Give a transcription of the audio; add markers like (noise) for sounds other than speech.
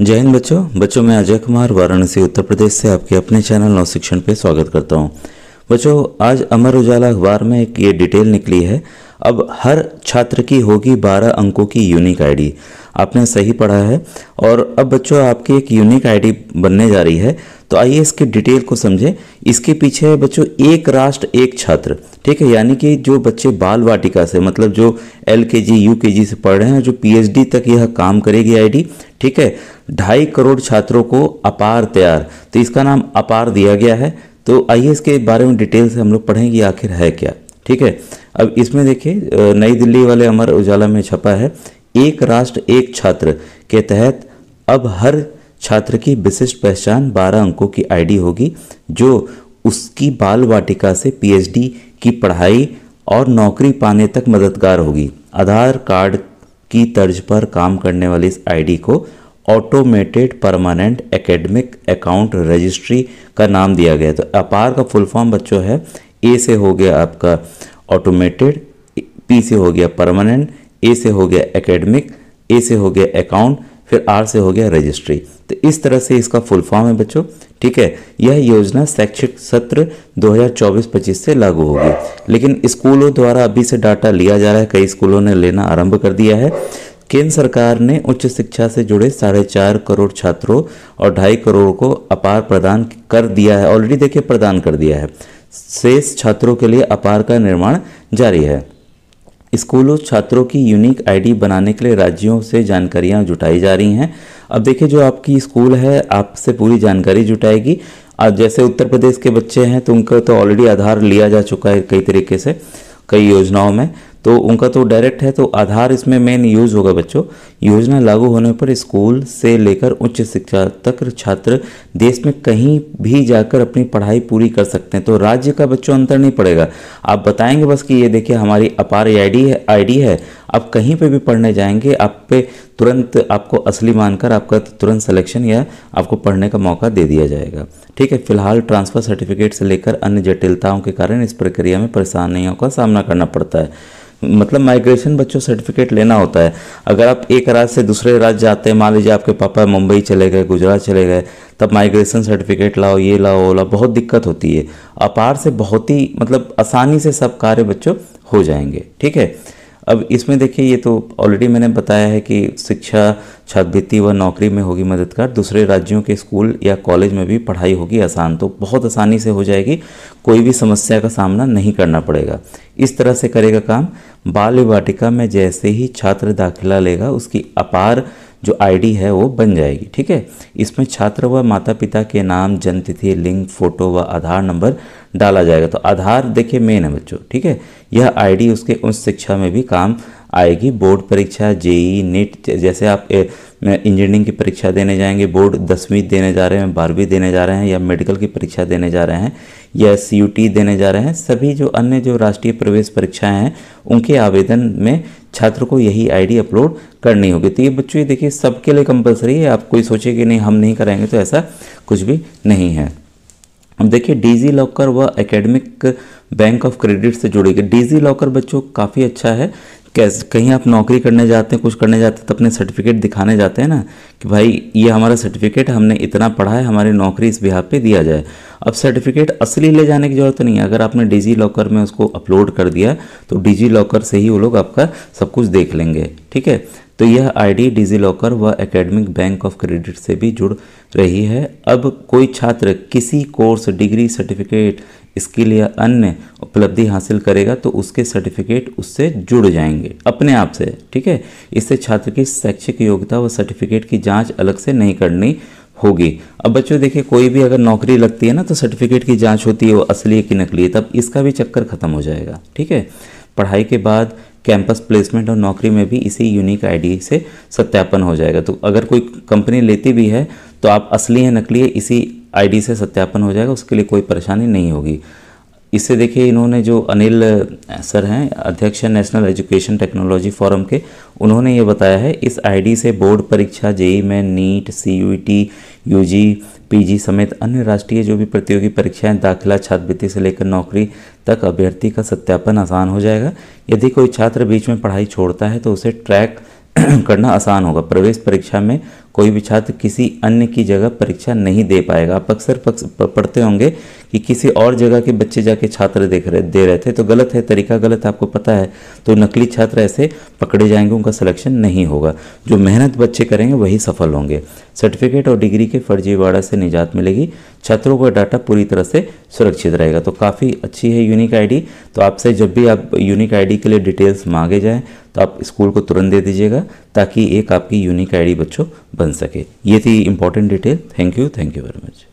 जय हिंद बच्चों बच्चों मैं अजय कुमार वाराणसी उत्तर प्रदेश से आपके अपने चैनल नौ शिक्षण पे स्वागत करता हूँ बच्चों आज अमर उजाला अखबार में एक ये डिटेल निकली है अब हर छात्र की होगी 12 अंकों की यूनिक आईडी आपने सही पढ़ा है और अब बच्चों आपकी एक यूनिक आईडी बनने जा रही है तो आइए इसके डिटेल को समझें इसके पीछे है बच्चों एक राष्ट्र एक छात्र ठीक है यानी कि जो बच्चे बाल वाटिका से मतलब जो एल के जी यू के जी से पढ़ रहे हैं जो पीएचडी तक यह काम करेगी आईडी ठीक है ढाई करोड़ छात्रों को अपार तैयार तो इसका नाम अपार दिया गया है तो आइए इसके बारे में डिटेल से हम लोग पढ़ेंगे आखिर है क्या ठीक है अब इसमें देखिए नई दिल्ली वाले अमर उजाला में छपा है एक राष्ट्र एक छात्र के तहत अब हर छात्र की विशिष्ट पहचान 12 अंकों की आईडी होगी जो उसकी बाल वाटिका से पीएचडी की पढ़ाई और नौकरी पाने तक मददगार होगी आधार कार्ड की तर्ज पर काम करने वाली इस आईडी को automated permanent academic account registry का नाम दिया गया तो अपार का फुल फॉर्म बच्चों है ए से हो गया आपका ऑटोमेटेड पी से हो गया परमानेंट ए से हो गया एकेडमिक ए से हो गया अकाउंट फिर आर से हो गया रजिस्ट्री तो इस तरह से इसका फुल फॉर्म है बच्चों ठीक है यह योजना शैक्षिक सत्र 2024-25 से लागू होगी लेकिन स्कूलों द्वारा अभी से डाटा लिया जा रहा है कई स्कूलों ने लेना आरंभ कर दिया है केंद्र सरकार ने उच्च शिक्षा से जुड़े साढ़े चार करोड़ छात्रों और ढाई करोड़ को अपार प्रदान कर दिया है ऑलरेडी देखिए प्रदान कर दिया है शेष छात्रों के लिए अपार का निर्माण जारी है स्कूलों छात्रों की यूनिक आईडी बनाने के लिए राज्यों से जानकारियां जुटाई जा रही हैं अब देखिए जो आपकी स्कूल है आपसे पूरी जानकारी जुटाएगी आज जैसे उत्तर प्रदेश के बच्चे हैं तो उनका तो ऑलरेडी आधार लिया जा चुका है कई तरीके से कई योजनाओं में तो उनका तो डायरेक्ट है तो आधार इसमें मेन यूज़ होगा बच्चों योजना लागू होने पर स्कूल से लेकर उच्च शिक्षा तक छात्र देश में कहीं भी जाकर अपनी पढ़ाई पूरी कर सकते हैं तो राज्य का बच्चों अंतर नहीं पड़ेगा आप बताएंगे बस कि ये देखिए हमारी अपार आई है आईडी है आप कहीं पे भी पढ़ने जाएंगे आप पे तुरंत आपको असली मानकर आपका तुरंत सिलेक्शन या आपको पढ़ने का मौका दे दिया जाएगा ठीक है फिलहाल ट्रांसफ़र सर्टिफिकेट से लेकर अन्य जटिलताओं के कारण इस प्रक्रिया में परेशानियों का सामना करना पड़ता है मतलब माइग्रेशन बच्चों सर्टिफिकेट लेना होता है अगर आप एक राज्य से दूसरे राज्य जाते हैं मान लीजिए आपके पापा मुंबई चले गए गुजरात चले गए तब माइग्रेशन सर्टिफिकेट लाओ ये लाओ वो लाओ बहुत दिक्कत होती है अपार से बहुत ही मतलब आसानी से सब कार्य बच्चों हो जाएंगे ठीक है अब इसमें देखिए ये तो ऑलरेडी मैंने बताया है कि शिक्षा छात्रवृत्ति व नौकरी में होगी मददगार दूसरे राज्यों के स्कूल या कॉलेज में भी पढ़ाई होगी आसान तो बहुत आसानी से हो जाएगी कोई भी समस्या का सामना नहीं करना पड़ेगा इस तरह से करेगा काम बाल वाटिका में जैसे ही छात्र दाखिला लेगा उसकी अपार जो आईडी है वो बन जाएगी ठीक है इसमें छात्र व माता पिता के नाम जन्मतिथि लिंक लिंग फ़ोटो व आधार नंबर डाला जाएगा तो आधार देखिए मेन है बच्चों ठीक है यह आईडी उसके उस शिक्षा में भी काम आएगी बोर्ड परीक्षा जेई नेट जैसे आप इंजीनियरिंग की परीक्षा देने जाएंगे बोर्ड दसवीं देने जा रहे हैं बारहवीं देने जा रहे हैं या मेडिकल की परीक्षा देने जा रहे हैं या सी देने जा रहे हैं सभी जो अन्य जो राष्ट्रीय प्रवेश परीक्षाएं हैं उनके आवेदन में छात्र को यही आईडी अपलोड करनी होगी तो ये बच्चों ये देखिए सबके लिए कंपलसरी है आप कोई सोचे कि नहीं हम नहीं कराएंगे तो ऐसा कुछ भी नहीं है अब देखिए डीजी लॉकर व एकेडमिक बैंक ऑफ क्रेडिट से जुड़ी गई डीजी लॉकर बच्चों काफ़ी अच्छा है कैसे कहीं आप नौकरी करने जाते हैं कुछ करने जाते हैं तो अपने सर्टिफिकेट दिखाने जाते हैं ना कि भाई ये हमारा सर्टिफिकेट हमने इतना पढ़ा है हमारी नौकरी इस बिहार पे दिया जाए अब सर्टिफिकेट असली ले जाने की ज़रूरत नहीं है अगर आपने डिजी लॉकर में उसको अपलोड कर दिया तो डिजी लॉकर से ही वो लोग आपका सब कुछ देख लेंगे ठीक है तो यह आईडी डिजी लॉकर व एकेडमिक बैंक ऑफ क्रेडिट से भी जुड़ रही है अब कोई छात्र किसी कोर्स डिग्री सर्टिफिकेट स्किल या अन्य उपलब्धि हासिल करेगा तो उसके सर्टिफिकेट उससे जुड़ जाएंगे अपने आप से ठीक है इससे छात्र की शैक्षिक योग्यता व सर्टिफिकेट की जांच अलग से नहीं करनी होगी अब बच्चों देखिए कोई भी अगर नौकरी लगती है ना तो सर्टिफिकेट की जांच होती है वो असली है कि नकली है तब इसका भी चक्कर ख़त्म हो जाएगा ठीक है पढ़ाई के बाद कैंपस प्लेसमेंट और नौकरी में भी इसी यूनिक आईडी से सत्यापन हो जाएगा तो अगर कोई कंपनी लेती भी है तो आप असली है नकली है इसी आईडी से सत्यापन हो जाएगा उसके लिए कोई परेशानी नहीं होगी इससे देखिए इन्होंने जो अनिल सर हैं अध्यक्ष नेशनल एजुकेशन टेक्नोलॉजी फोरम के उन्होंने ये बताया है इस आईडी से बोर्ड परीक्षा जेई में नीट सी यूजी पीजी समेत अन्य राष्ट्रीय जो भी प्रतियोगी परीक्षाएं दाखिला छात्रवृत्ति से लेकर नौकरी तक अभ्यर्थी का सत्यापन आसान हो जाएगा यदि कोई छात्र बीच में पढ़ाई छोड़ता है तो उसे ट्रैक (clears throat) करना आसान होगा प्रवेश परीक्षा में कोई भी छात्र किसी अन्य की जगह परीक्षा नहीं दे पाएगा आप अक्सर पढ़ते होंगे कि किसी और जगह के बच्चे जाके छात्र देख रहे दे रहे थे तो गलत है तरीका गलत है आपको पता है तो नकली छात्र ऐसे पकड़े जाएंगे उनका सिलेक्शन नहीं होगा जो मेहनत बच्चे करेंगे वही सफल होंगे सर्टिफिकेट और डिग्री के फर्जीवाड़ा से निजात मिलेगी छात्रों का डाटा पूरी तरह से सुरक्षित रहेगा तो काफ़ी अच्छी है यूनिक आई तो आपसे जब भी आप यूनिक आई के लिए डिटेल्स मांगे जाएँ तो आप स्कूल को तुरंत दे दीजिएगा ताकि एक आपकी यूनिक आईडी बच्चों बन सके ये थी important detail thank you thank you very much